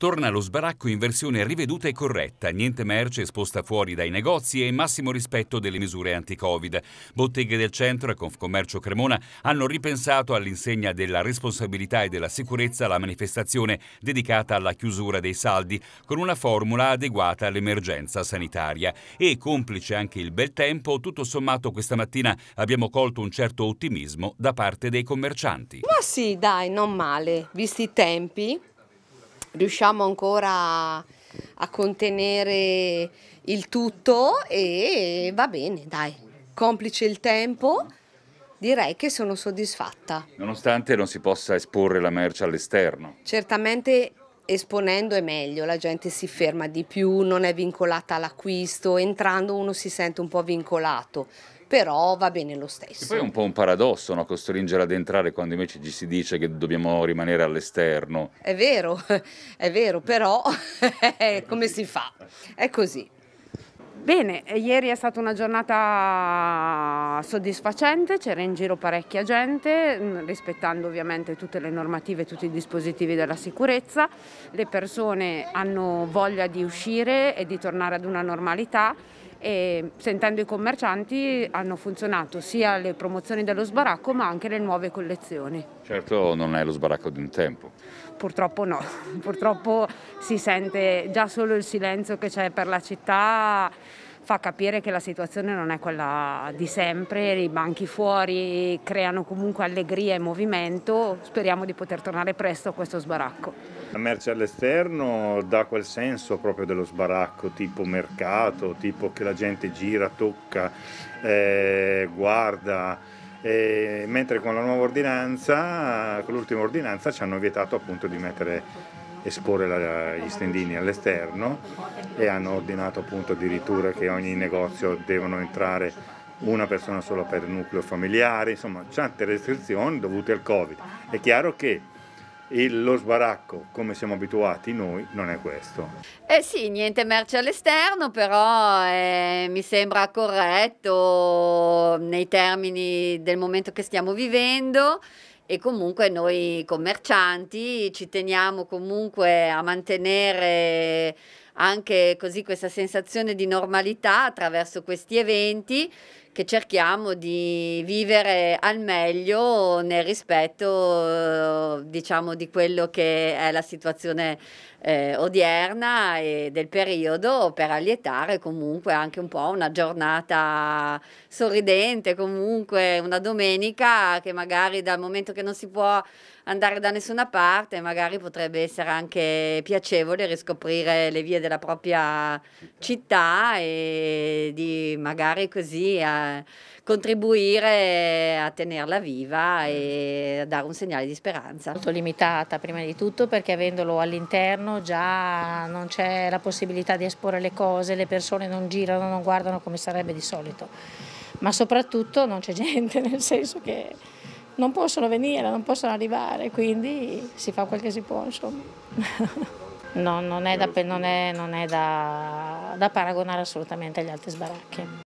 Torna lo sbaracco in versione riveduta e corretta, niente merce esposta fuori dai negozi e massimo rispetto delle misure anti-Covid. Botteghe del centro e Confcommercio Cremona hanno ripensato all'insegna della responsabilità e della sicurezza la manifestazione dedicata alla chiusura dei saldi, con una formula adeguata all'emergenza sanitaria. E complice anche il bel tempo, tutto sommato questa mattina abbiamo colto un certo ottimismo da parte dei commercianti. Ma sì, dai, non male, visti i tempi riusciamo ancora a contenere il tutto e va bene, dai, complice il tempo. Direi che sono soddisfatta. Nonostante non si possa esporre la merce all'esterno. Certamente esponendo è meglio, la gente si ferma di più, non è vincolata all'acquisto, entrando uno si sente un po' vincolato però va bene lo stesso. E poi è un po' un paradosso no? costringere ad entrare quando invece ci si dice che dobbiamo rimanere all'esterno. È vero, è vero, però come si fa? È così. Bene, ieri è stata una giornata soddisfacente, c'era in giro parecchia gente, mm, rispettando ovviamente tutte le normative e tutti i dispositivi della sicurezza. Le persone hanno voglia di uscire e di tornare ad una normalità e sentendo i commercianti hanno funzionato sia le promozioni dello sbaracco ma anche le nuove collezioni. Certo non è lo sbaracco di un tempo. Purtroppo no, purtroppo si sente già solo il silenzio che c'è per la città fa capire che la situazione non è quella di sempre, i banchi fuori creano comunque allegria e movimento, speriamo di poter tornare presto a questo sbaracco. La merce all'esterno dà quel senso proprio dello sbaracco, tipo mercato, tipo che la gente gira, tocca, eh, guarda. E mentre con la nuova ordinanza, con l'ultima ordinanza ci hanno vietato appunto di mettere esporre la, gli stendini all'esterno e hanno ordinato appunto addirittura che ogni negozio devono entrare una persona sola per nucleo familiare, insomma tante restrizioni dovute al Covid. È chiaro che il, lo sbaracco, come siamo abituati noi, non è questo. Eh sì, niente merce all'esterno, però eh, mi sembra corretto nei termini del momento che stiamo vivendo e comunque noi commercianti ci teniamo comunque a mantenere anche così questa sensazione di normalità attraverso questi eventi che cerchiamo di vivere al meglio nel rispetto eh, diciamo di quello che è la situazione eh, odierna e del periodo per allietare comunque anche un po' una giornata sorridente comunque una domenica che magari dal momento che non si può andare da nessuna parte magari potrebbe essere anche piacevole riscoprire le vie della della propria città e di magari così eh, contribuire a tenerla viva e a mm. dare un segnale di speranza. Molto limitata prima di tutto perché avendolo all'interno già non c'è la possibilità di esporre le cose, le persone non girano, non guardano come sarebbe di solito, ma soprattutto non c'è gente nel senso che non possono venire, non possono arrivare, quindi si fa quel che si può insomma. No, non è, da, non è, non è da, da paragonare assolutamente agli altri sbaracchi.